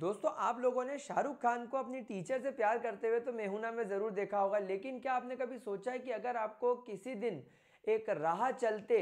दोस्तों आप लोगों ने शाहरुख खान को अपनी टीचर से प्यार करते हुए तो मेहुना में ज़रूर देखा होगा लेकिन क्या आपने कभी सोचा है कि अगर आपको किसी दिन एक राह चलते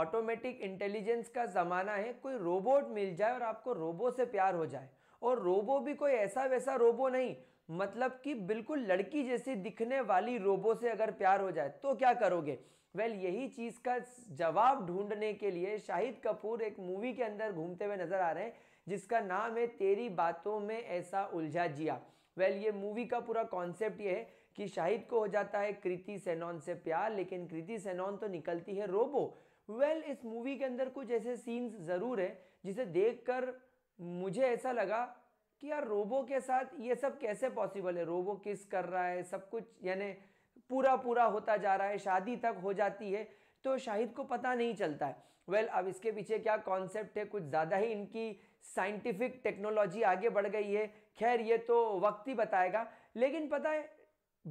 ऑटोमेटिक इंटेलिजेंस का ज़माना है कोई रोबोट मिल जाए और आपको रोबो से प्यार हो जाए और रोबो भी कोई ऐसा वैसा रोबो नहीं मतलब कि बिल्कुल लड़की जैसी दिखने वाली रोबो से अगर प्यार हो जाए तो क्या करोगे वेल well, यही चीज़ का जवाब ढूंढने के लिए शाहिद कपूर एक मूवी के अंदर घूमते हुए नजर आ रहे हैं जिसका नाम है तेरी बातों में ऐसा उलझा जिया वेल well, ये मूवी का पूरा कॉन्सेप्ट ये है कि शाहिद को हो जाता है कृति सेनोन से प्यार लेकिन कृति सेनोन तो निकलती है रोबो वेल well, इस मूवी के अंदर कुछ ऐसे सीन्स ज़रूर है जिसे कर मुझे ऐसा लगा कि यार रोबो के साथ ये सब कैसे पॉसिबल है रोबो किस कर रहा है सब कुछ यानी पूरा पूरा होता जा रहा है शादी तक हो जाती है तो शाहिद को पता नहीं चलता है वेल well, अब इसके पीछे क्या कॉन्सेप्ट है कुछ ज़्यादा ही इनकी साइंटिफिक टेक्नोलॉजी आगे बढ़ गई है खैर ये तो वक्त ही बताएगा लेकिन पता है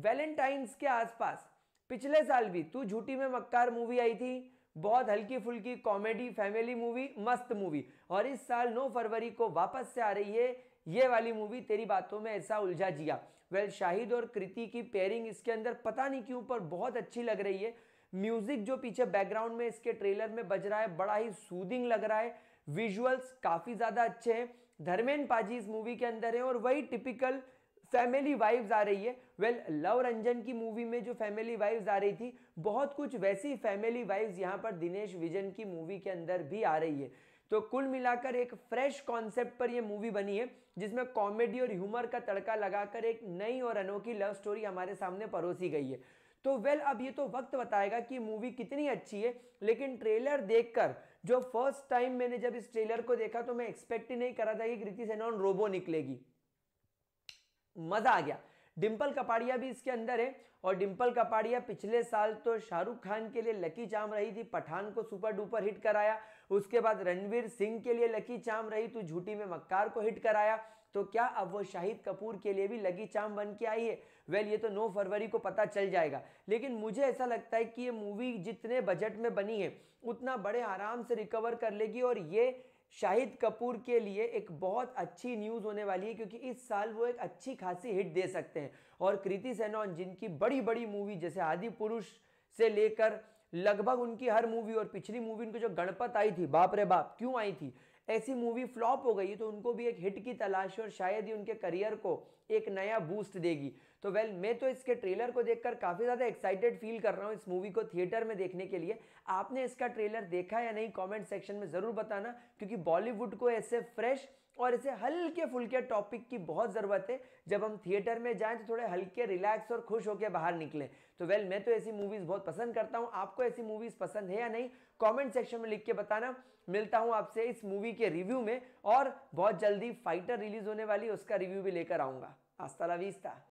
वैलेंटाइंस के आसपास पिछले साल भी तू झूठी में मक्कार मूवी आई थी बहुत हल्की फुल्की कॉमेडी फैमिली मूवी मस्त मूवी और इस साल 9 फरवरी को वापस से आ रही है ये वाली मूवी तेरी बातों में ऐसा उलझा जिया वेल शाहिद और कृति की पेयरिंग इसके अंदर पता नहीं क्यों पर बहुत अच्छी लग रही है म्यूजिक जो पीछे बैकग्राउंड में इसके ट्रेलर में बज रहा है बड़ा ही सूदिंग लग रहा है विजुअल्स काफी ज्यादा अच्छे हैं धर्मेंद्र पाजी इस मूवी के अंदर है और वही टिपिकल फैमिली वाइव्स आ रही है वेल well, लव रंजन की मूवी में जो फैमिली वाइव्स आ रही थी बहुत कुछ वैसी फैमिली वाइव्स यहाँ पर दिनेश विजन की मूवी के अंदर भी आ रही है तो कुल मिलाकर एक फ्रेश कॉन्सेप्ट पर यह मूवी बनी है जिसमें कॉमेडी और ह्यूमर का तड़का लगाकर एक नई और अनोखी लव स्टोरी हमारे सामने परोसी गई है तो वेल अब ये तो वक्त बताएगा कि मूवी कितनी अच्छी है लेकिन ट्रेलर देखकर जो फर्स्ट टाइम मैंने जब इस ट्रेलर को देखा तो मैं एक्सपेक्ट ही नहीं करा था कि कृति सेनोन रोबो निकलेगी मजा आ गया डिम्पल कपाड़िया भी इसके अंदर है और डिम्पल कपाड़िया पिछले साल तो शाहरुख खान के लिए लकी चाम रही थी पठान को सुपर डुपर हिट कराया उसके बाद रणवीर सिंह के लिए लकी चाम रही तो झूठी में मक्कार को हिट कराया तो क्या अब वो शाहिद कपूर के लिए भी लगी चाम बन के आई है वेल ये तो 9 फरवरी को पता चल जाएगा लेकिन मुझे ऐसा लगता है कि ये मूवी जितने बजट में बनी है उतना बड़े आराम से रिकवर कर लेगी और ये शाहिद कपूर के लिए एक बहुत अच्छी न्यूज़ होने वाली है क्योंकि इस साल वो एक अच्छी खासी हिट दे सकते हैं और कृति सेनॉन जिनकी बड़ी बड़ी मूवी जैसे आदि पुरुष से लेकर लगभग उनकी हर मूवी और पिछली मूवी उनकी जो गणपत आई थी बाप रे बाप क्यों आई थी ऐसी मूवी फ्लॉप हो गई तो उनको भी एक हिट की तलाश और शायद ही उनके करियर को एक नया बूस्ट देगी तो वेल मैं तो इसके ट्रेलर को देखकर काफ़ी ज़्यादा एक्साइटेड फील कर रहा हूँ इस मूवी को थिएटर में देखने के लिए आपने इसका ट्रेलर देखा या नहीं कॉमेंट सेक्शन में ज़रूर बताना क्योंकि बॉलीवुड को ऐसे फ्रेश और इसे हल्के फुल्के टॉपिक की बहुत ज़रूरत है जब हम थिएटर में जाएं तो थोड़े हल्के रिलैक्स और खुश होकर बाहर निकलें तो वेल मैं तो ऐसी मूवीज़ बहुत पसंद करता हूँ आपको ऐसी मूवीज़ पसंद है या नहीं कमेंट सेक्शन में लिख के बताना मिलता हूँ आपसे इस मूवी के रिव्यू में और बहुत जल्दी फाइटर रिलीज़ होने वाली उसका रिव्यू भी लेकर आऊँगा आस्ता ला